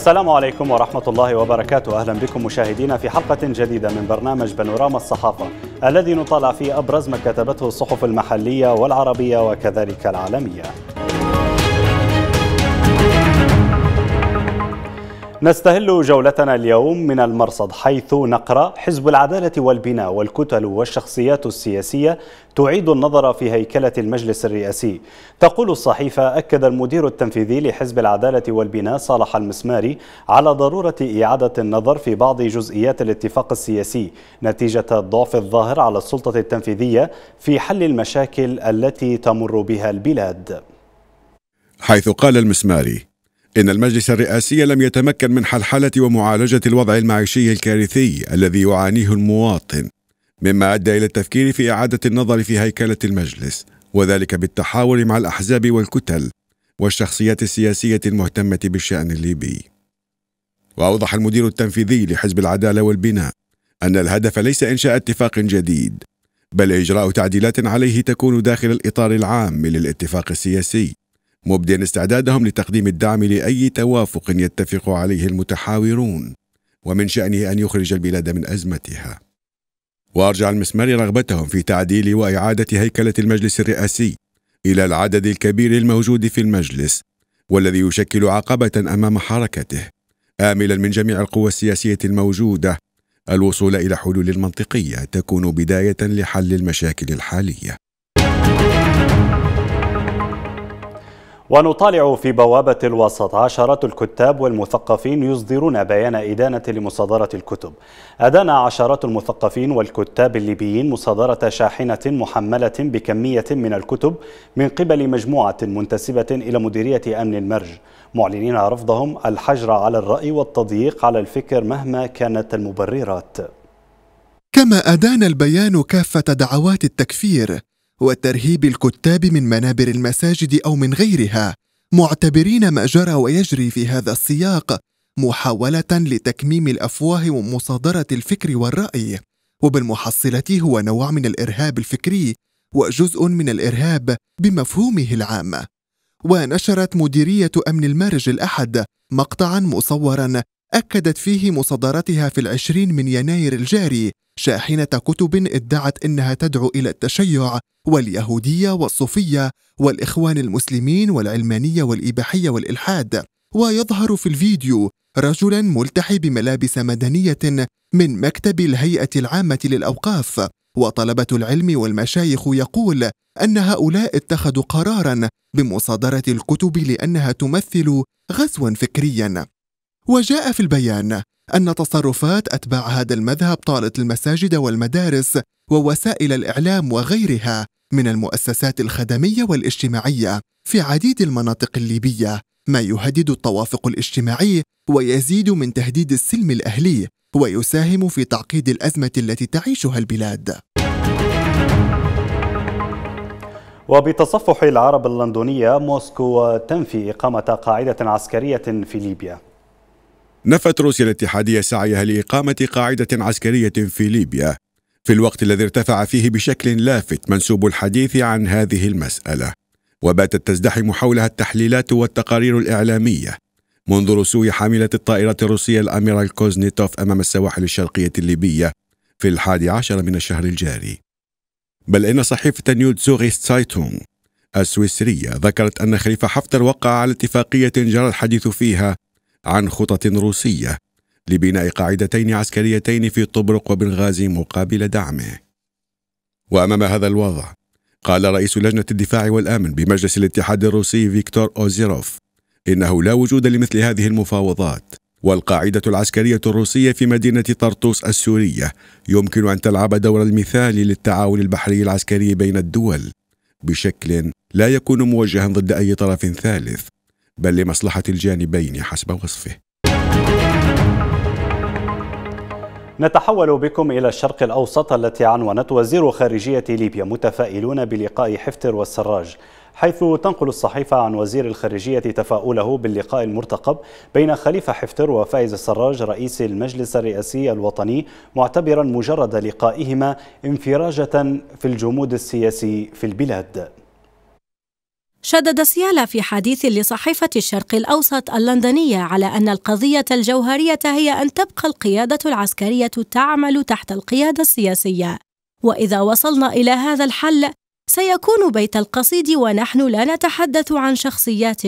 السلام عليكم ورحمة الله وبركاته أهلا بكم مشاهدينا في حلقة جديدة من برنامج بانوراما الصحافة الذي نطالع فيه أبرز ما كتبته الصحف المحلية والعربية وكذلك العالمية نستهل جولتنا اليوم من المرصد حيث نقرأ حزب العدالة والبناء والكتل والشخصيات السياسية تعيد النظر في هيكلة المجلس الرئاسي تقول الصحيفة أكد المدير التنفيذي لحزب العدالة والبناء صالح المسماري على ضرورة إعادة النظر في بعض جزئيات الاتفاق السياسي نتيجة الضعف الظاهر على السلطة التنفيذية في حل المشاكل التي تمر بها البلاد حيث قال المسماري إن المجلس الرئاسي لم يتمكن من حلحلة ومعالجة الوضع المعيشي الكارثي الذي يعانيه المواطن مما أدى إلى التفكير في إعادة النظر في هيكلة المجلس وذلك بالتحاور مع الأحزاب والكتل والشخصيات السياسية المهتمة بالشأن الليبي وأوضح المدير التنفيذي لحزب العدالة والبناء أن الهدف ليس إنشاء اتفاق جديد بل إجراء تعديلات عليه تكون داخل الإطار العام للاتفاق السياسي مبديا استعدادهم لتقديم الدعم لأي توافق يتفق عليه المتحاورون ومن شأنه أن يخرج البلاد من أزمتها وأرجع المسمار رغبتهم في تعديل وإعادة هيكلة المجلس الرئاسي إلى العدد الكبير الموجود في المجلس والذي يشكل عقبة أمام حركته آملا من جميع القوى السياسية الموجودة الوصول إلى حلول منطقية تكون بداية لحل المشاكل الحالية ونطالع في بوابة الوسط عشرات الكتاب والمثقفين يصدرون بيان إدانة لمصادرة الكتب أدان عشرات المثقفين والكتاب الليبيين مصادرة شاحنة محملة بكمية من الكتب من قبل مجموعة منتسبة إلى مديرية أمن المرج معلنين رفضهم الحجر على الرأي والتضييق على الفكر مهما كانت المبررات كما أدان البيان كافة دعوات التكفير وترهيب الكتاب من منابر المساجد أو من غيرها معتبرين ما جرى ويجري في هذا السياق محاولة لتكميم الأفواه ومصادرة الفكر والرأي وبالمحصلة هو نوع من الإرهاب الفكري وجزء من الإرهاب بمفهومه العام ونشرت مديرية أمن المارج الأحد مقطعا مصورا أكدت فيه مصادرتها في العشرين من يناير الجاري شاحنة كتب ادعت انها تدعو الى التشيع واليهودية والصوفية والاخوان المسلمين والعلمانية والاباحية والالحاد ويظهر في الفيديو رجلا ملتحي بملابس مدنية من مكتب الهيئة العامة للأوقاف وطلبة العلم والمشايخ يقول أن هؤلاء اتخذوا قرارا بمصادرة الكتب لأنها تمثل غزوا فكريا وجاء في البيان أن تصرفات أتباع هذا المذهب طالت المساجد والمدارس ووسائل الإعلام وغيرها من المؤسسات الخدمية والاجتماعية في عديد المناطق الليبية ما يهدد التوافق الاجتماعي ويزيد من تهديد السلم الأهلي ويساهم في تعقيد الأزمة التي تعيشها البلاد وبتصفح العرب اللندنية موسكو تنفي إقامة قاعدة عسكرية في ليبيا نفت روسيا الاتحادية سعيها لإقامة قاعدة عسكرية في ليبيا في الوقت الذي ارتفع فيه بشكل لافت منسوب الحديث عن هذه المسألة وباتت تزدحم حولها التحليلات والتقارير الإعلامية منذ رسو حاملة الطائرة الروسية الأميرال كوزنيتوف أمام السواحل الشرقية الليبية في الحادي عشر من الشهر الجاري بل إن صحيفة نيود زوغيس سايتونغ السويسرية ذكرت أن خليفة حفتر وقع على اتفاقية جرى الحديث فيها عن خطط روسية لبناء قاعدتين عسكريتين في طبرق وبنغازي مقابل دعمه وأمام هذا الوضع قال رئيس لجنة الدفاع والأمن بمجلس الاتحاد الروسي فيكتور أوزيروف إنه لا وجود لمثل هذه المفاوضات والقاعدة العسكرية الروسية في مدينة طرطوس السورية يمكن أن تلعب دور المثال للتعاون البحري العسكري بين الدول بشكل لا يكون موجها ضد أي طرف ثالث بل لمصلحة الجانبين حسب وصفه نتحول بكم إلى الشرق الأوسط التي عنونت وزير خارجية ليبيا متفائلون بلقاء حفتر والسراج حيث تنقل الصحيفة عن وزير الخارجية تفاؤله باللقاء المرتقب بين خليفة حفتر وفايز السراج رئيس المجلس الرئاسي الوطني معتبرا مجرد لقائهما انفراجة في الجمود السياسي في البلاد شدد سيالا في حديث لصحيفة الشرق الأوسط اللندنية على أن القضية الجوهرية هي أن تبقى القيادة العسكرية تعمل تحت القيادة السياسية، وإذا وصلنا إلى هذا الحل سيكون بيت القصيد ونحن لا نتحدث عن شخصيات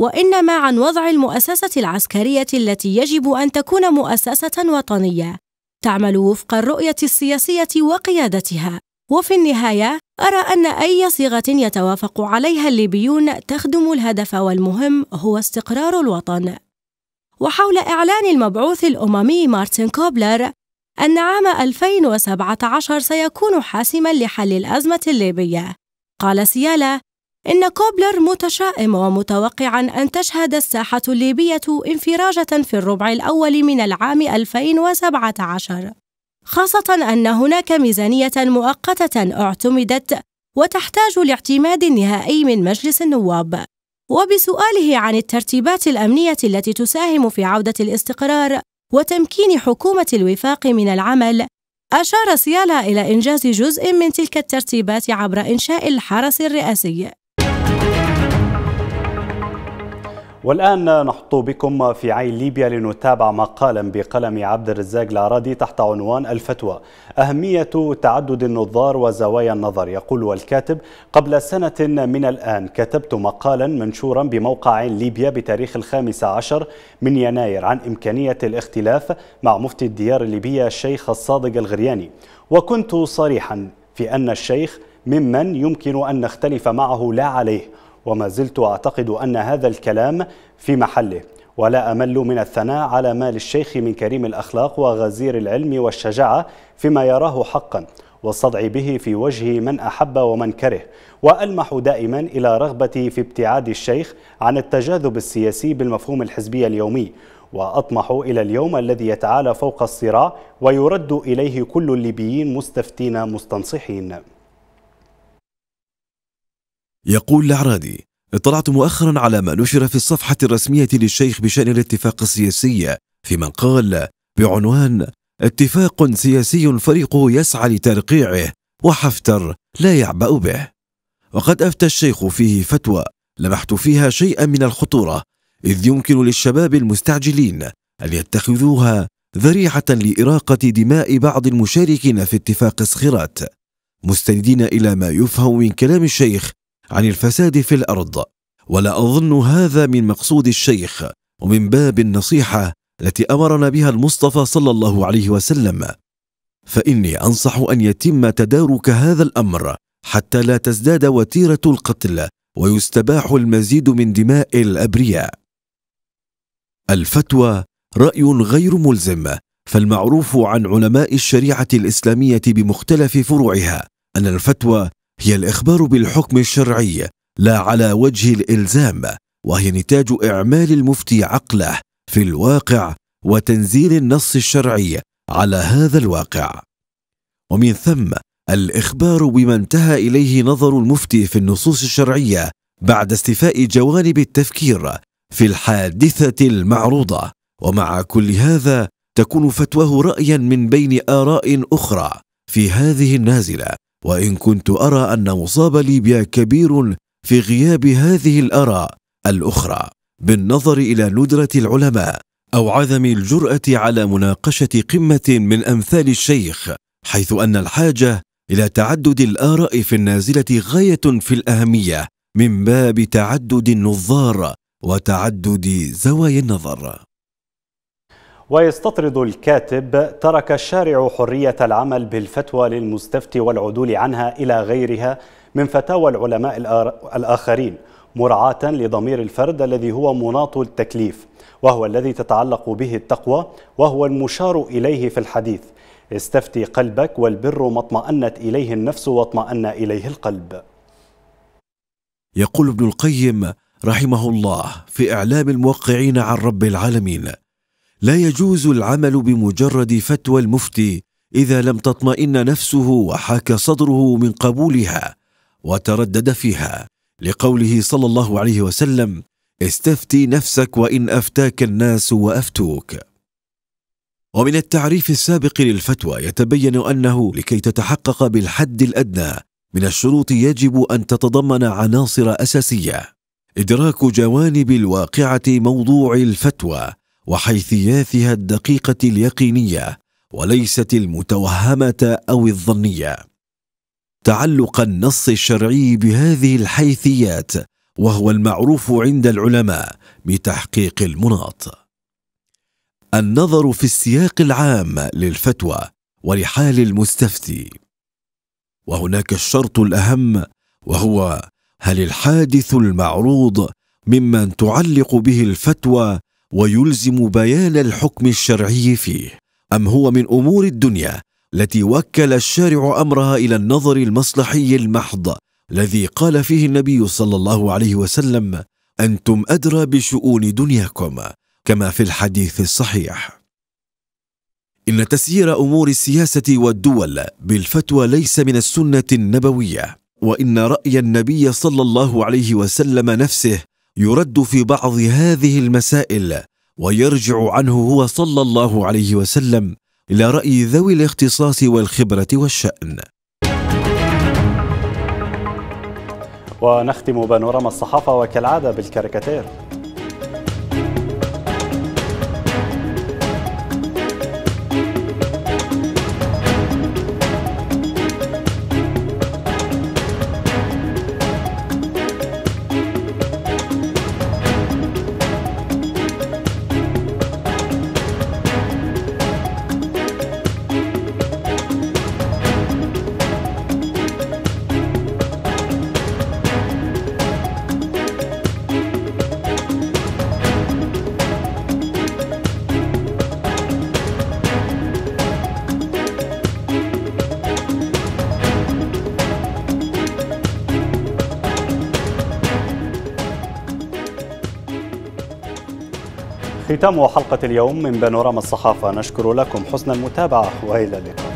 وإنما عن وضع المؤسسة العسكرية التي يجب أن تكون مؤسسة وطنية تعمل وفق الرؤية السياسية وقيادتها وفي النهاية أرى أن أي صيغة يتوافق عليها الليبيون تخدم الهدف والمهم هو استقرار الوطن وحول إعلان المبعوث الأممي مارتن كوبلر أن عام 2017 سيكون حاسما لحل الأزمة الليبية قال سيالا إن كوبلر متشائم ومتوقعا أن تشهد الساحة الليبية انفراجة في الربع الأول من العام 2017 خاصة أن هناك ميزانية مؤقتة اعتمدت وتحتاج لاعتماد نهائي من مجلس النواب. وبسؤاله عن الترتيبات الأمنية التي تساهم في عودة الاستقرار وتمكين حكومة الوفاق من العمل، أشار سيالا إلى إنجاز جزء من تلك الترتيبات عبر إنشاء الحرس الرئاسي. والآن نحط بكم في عين ليبيا لنتابع مقالا بقلم عبد الرزاق العرادي تحت عنوان الفتوى أهمية تعدد النظار وزوايا النظر يقول الكاتب قبل سنة من الآن كتبت مقالا منشورا بموقع ليبيا بتاريخ الخامس عشر من يناير عن إمكانية الاختلاف مع مفتي الديار الليبية الشيخ الصادق الغرياني وكنت صريحا في أن الشيخ ممن يمكن أن نختلف معه لا عليه وما زلت أعتقد أن هذا الكلام في محله ولا أمل من الثناء على ما للشيخ من كريم الأخلاق وغزير العلم والشجاعة فيما يراه حقا والصدع به في وجه من أحب ومن كره وألمح دائما إلى رغبتي في ابتعاد الشيخ عن التجاذب السياسي بالمفهوم الحزبي اليومي وأطمح إلى اليوم الذي يتعالى فوق الصراع ويرد إليه كل الليبيين مستفتين مستنصحين يقول العرادي اطلعت مؤخرا على ما نشر في الصفحة الرسمية للشيخ بشأن الاتفاق السياسي في من قال بعنوان اتفاق سياسي فريقه يسعى لترقيعه وحفتر لا يعبأ به وقد أفتى الشيخ فيه فتوى لمحت فيها شيئا من الخطورة إذ يمكن للشباب المستعجلين أن يتخذوها ذريعة لإراقة دماء بعض المشاركين في اتفاق سخرات مستندين إلى ما يفهم من كلام الشيخ عن الفساد في الارض ولا اظن هذا من مقصود الشيخ ومن باب النصيحه التي امرنا بها المصطفى صلى الله عليه وسلم فاني انصح ان يتم تدارك هذا الامر حتى لا تزداد وتيره القتل ويستباح المزيد من دماء الابرياء الفتوى راي غير ملزم فالمعروف عن علماء الشريعه الاسلاميه بمختلف فروعها ان الفتوى هي الإخبار بالحكم الشرعي لا على وجه الإلزام وهي نتاج إعمال المفتي عقله في الواقع وتنزيل النص الشرعي على هذا الواقع ومن ثم الإخبار بما انتهى إليه نظر المفتي في النصوص الشرعية بعد استيفاء جوانب التفكير في الحادثة المعروضة ومع كل هذا تكون فتواه رأيا من بين آراء أخرى في هذه النازلة وان كنت ارى ان مصاب ليبيا كبير في غياب هذه الاراء الاخرى بالنظر الى ندره العلماء او عدم الجراه على مناقشه قمه من امثال الشيخ حيث ان الحاجه الى تعدد الاراء في النازله غايه في الاهميه من باب تعدد النظار وتعدد زوايا النظر ويستطرد الكاتب ترك الشارع حرية العمل بالفتوى للمستفتي والعدول عنها إلى غيرها من فتاوى العلماء الآخرين مراعاة لضمير الفرد الذي هو مناط التكليف وهو الذي تتعلق به التقوى وهو المشار إليه في الحديث استفتي قلبك والبر ما اطمأنت إليه النفس واطمأن إليه القلب يقول ابن القيم رحمه الله في إعلام الموقعين عن رب العالمين لا يجوز العمل بمجرد فتوى المفتي اذا لم تطمئن نفسه وحاك صدره من قبولها وتردد فيها لقوله صلى الله عليه وسلم استفتي نفسك وان افتاك الناس وافتوك ومن التعريف السابق للفتوى يتبين انه لكي تتحقق بالحد الادنى من الشروط يجب ان تتضمن عناصر اساسيه ادراك جوانب الواقعه موضوع الفتوى وحيثياتها الدقيقه اليقينيه وليست المتوهمه او الظنيه تعلق النص الشرعي بهذه الحيثيات وهو المعروف عند العلماء بتحقيق المناط النظر في السياق العام للفتوى ولحال المستفتي وهناك الشرط الاهم وهو هل الحادث المعروض ممن تعلق به الفتوى ويلزم بيان الحكم الشرعي فيه ام هو من امور الدنيا التي وكل الشارع امرها الى النظر المصلحي المحض الذي قال فيه النبي صلى الله عليه وسلم انتم ادرى بشؤون دنياكم كما في الحديث الصحيح ان تسيير امور السياسه والدول بالفتوى ليس من السنه النبويه وان راي النبي صلى الله عليه وسلم نفسه يرد في بعض هذه المسائل ويرجع عنه هو صلى الله عليه وسلم الى راي ذوي الاختصاص والخبره والشان ونختم بانوراما الصحافه وكالعاده بالكاريكاتير ختام حلقة اليوم من بانوراما الصحافة نشكر لكم حسن المتابعة وإلى اللقاء